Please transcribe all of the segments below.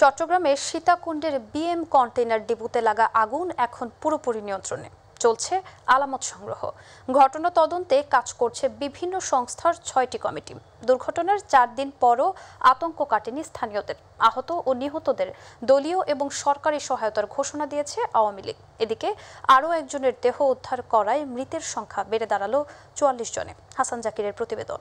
চট্টগ্রামের সীতাকুণ্ডের BM container ডিপুতে লাগা আগুন এখন পুরোপুরি নিয়ন্ত্রণে চলছে আলামত সংগ্রহ ঘটনা তদন্তে কাজ করছে বিভিন্ন সংস্থার ছয়টি কমিটি দুর্ঘটনার চার দিন পরও আতঙ্ক কাটেনি স্থানীয়দের আহত ও নিহতদের দলীয় এবং সরকারি সহায়তার ঘোষণা দিয়েছে আওয়ামী লীগ এদিকে আরও একজনের দেহ উদ্ধার করায় মৃতের সংখ্যা বেড়ে দাঁড়ালো চুয়াল্লিশ জনে হাসান জাকিরের প্রতিবেদন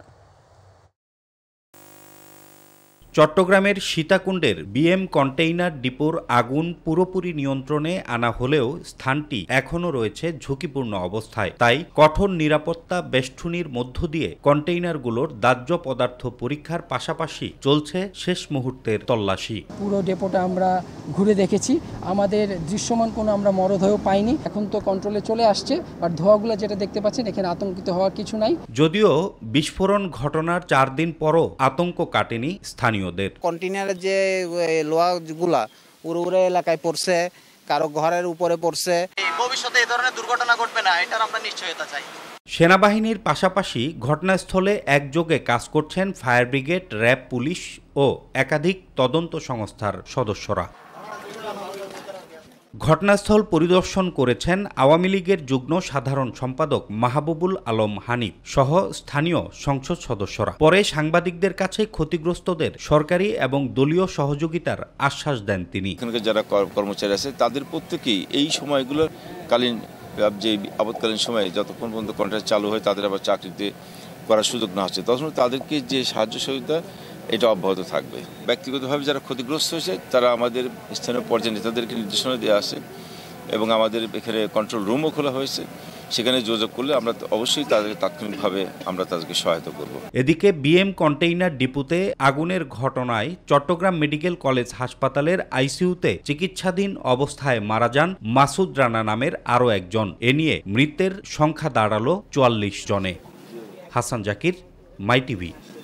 চট্টগ্রামের সীতাকুণ্ডের বিএম কন্টেইনার ডিপোর আগুন পুরোপুরি নিয়ন্ত্রণে আনা হলেও স্থানটি এখনও রয়েছে ঝুঁকিপূর্ণ অবস্থায় তাই কঠোর নিরাপত্তা বেষ্টনীর মধ্য দিয়ে কন্টেইনারগুলোর দাহ্য পদার্থ পরীক্ষার পাশাপাশি চলছে শেষ মুহূর্তের তল্লাশি পুরো ডেপোটা আমরা ঘুরে দেখেছি আমাদের দৃশ্যমান কোনো আমরা মরদেহ পাইনি এখন তো কন্ট্রোলে চলে আসছে আর ধোয়াগুলো যেটা দেখতে পাচ্ছেন এখানে আতঙ্কিত হওয়ার কিছু নাই যদিও বিস্ফোরণ ঘটনার চার দিন পরও আতঙ্ক কাটেনি স্থানীয় স্থানীয়দের কন্টেনারের যে লোহাগুলা উড়ে এলাকায় পড়ছে কারো ঘরের উপরে পড়ছে ভবিষ্যতে এই ধরনের দুর্ঘটনা ঘটবে না এটার আমরা নিশ্চয়তা চাই সেনাবাহিনীর পাশাপাশি ঘটনাস্থলে একযোগে কাজ করছেন ফায়ার ব্রিগেড র্যাব পুলিশ ও একাধিক তদন্ত সংস্থার সদস্যরা ঘটনাস্থল পরিদর্শন করেছেন আওয়ামী লীগের যুগ্ম সাধারণ সম্পাদক মাহবুবুল আলম হানিফ সহ স্থানীয় সংসদ সদস্যরা পরে সাংবাদিকদের কাছে ক্ষতিগ্রস্তদের সরকারি এবং দলীয় সহযোগিতার আশ্বাস দেন তিনি যারা কর্মচারী আছে তাদের প্রত্যেকেই এই সময়গুলো কালীন যে আপদকালীন সময়ে যতক্ষণ পর্যন্ত কন্ট্রাক্ট চালু হয় তাদের আবার চাকরিতে করার সুযোগ না হচ্ছে তখন তাদেরকে যে সাহায্য সহযোগিতা এটা অব্যাহত থাকবে ব্যক্তিগতভাবে যারা ক্ষতিগ্রস্ত হয়েছে তারা আমাদের স্থানীয় পর্যায়ে নেতাদেরকে নির্দেশনা দেওয়া আছে এবং আমাদের এখানে কন্ট্রোল রুমও খোলা হয়েছে সেখানে যোগাযোগ করলে আমরা অবশ্যই তাদেরকে তাৎক্ষণিকভাবে আমরা তাদেরকে সহায়তা করব এদিকে বিএম কন্টেইনার ডিপুতে আগুনের ঘটনায় চট্টগ্রাম মেডিকেল কলেজ হাসপাতালের আইসিইউতে চিকিৎসাধীন অবস্থায় মারা যান মাসুদ রানা নামের আরও একজন এ নিয়ে মৃতের সংখ্যা দাঁড়ালো চুয়াল্লিশ জনে হাসান জাকির মাই টিভি